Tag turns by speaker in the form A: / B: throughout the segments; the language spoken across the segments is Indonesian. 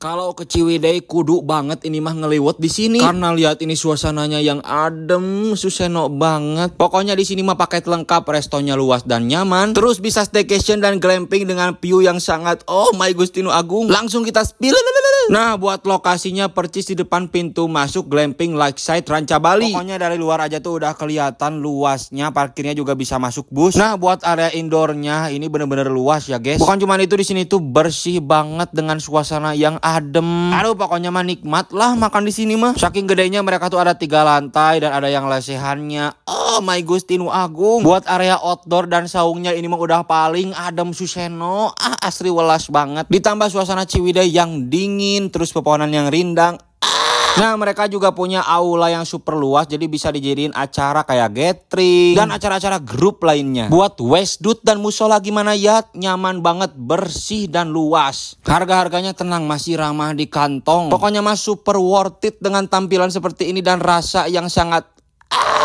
A: Kalau ke Ciwidey kudu banget ini mah ngeliwat di sini. Karena lihat ini suasananya yang adem, suseno banget. Pokoknya di sini mah paket lengkap, restonya luas dan nyaman. Terus bisa staycation dan glamping dengan view yang sangat oh my gustino agung. Langsung kita spill. Nah, buat lokasinya percis di depan pintu masuk glamping Lakeside Ranca Bali. Pokoknya dari luar aja tuh udah kelihatan luasnya, parkirnya juga bisa masuk bus. Nah, buat area indoornya ini bener-bener luas ya, guys. Bukan cuma itu di sini tuh bersih banget dengan suasana yang adem. Aduh, pokoknya mah nikmat lah makan di sini mah. Saking gedenya mereka tuh ada tiga lantai dan ada yang lesehannya. Oh my gustinu agung. Buat area outdoor dan saungnya ini mah udah paling adem suseno. Ah, asri welas banget. Ditambah suasana Ciwidey yang dingin angin, terus pepohonan yang rindang. Nah mereka juga punya aula yang super luas jadi bisa dijadiin acara kayak gathering dan acara-acara grup lainnya. Buat Westdut dan musola gimana ya nyaman banget bersih dan luas. Harga-harganya tenang masih ramah di kantong. Pokoknya mas super worth it dengan tampilan seperti ini dan rasa yang sangat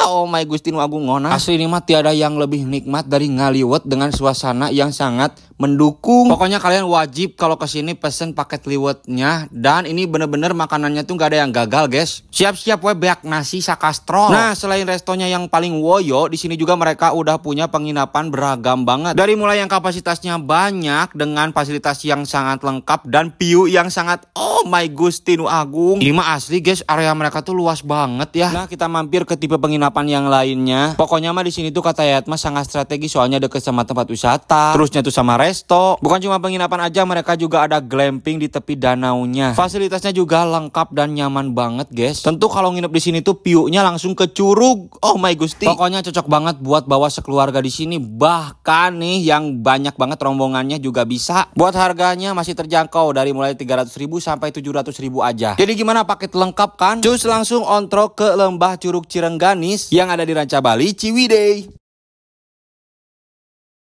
A: Iya, oh my Gustin Agung Ngona Asli ini mah tiada yang lebih nikmat dari ngaliwet dengan suasana yang sangat mendukung Pokoknya kalian wajib kalau kesini pesen paket liwetnya Dan ini bener-bener makanannya tuh gak ada yang gagal guys Siap-siap we beak nasi sakastrol Nah selain restonya yang paling woyo di sini juga mereka udah punya penginapan beragam banget Dari mulai yang kapasitasnya banyak dengan fasilitas yang sangat lengkap dan view yang sangat oh my Gustinu Agung Ini mah asli guys area mereka tuh luas banget ya Nah kita mampir ke tipe penginapan penginapan yang lainnya. Pokoknya mah di sini tuh kata Yatma sangat strategis soalnya deket sama tempat wisata, terusnya tuh sama resto. Bukan cuma penginapan aja, mereka juga ada glamping di tepi danau nya Fasilitasnya juga lengkap dan nyaman banget, guys. Tentu kalau nginep di sini tuh piunya langsung ke curug. Oh my gusti. Pokoknya cocok banget buat bawa sekeluarga di sini. Bahkan nih yang banyak banget rombongannya juga bisa. Buat harganya masih terjangkau dari mulai 300 ribu sampai 700 ribu aja. Jadi gimana paket lengkap kan? Cus langsung ontrok ke lembah Curug Cirengganis yang ada di Ranca Bali, Ciwidey.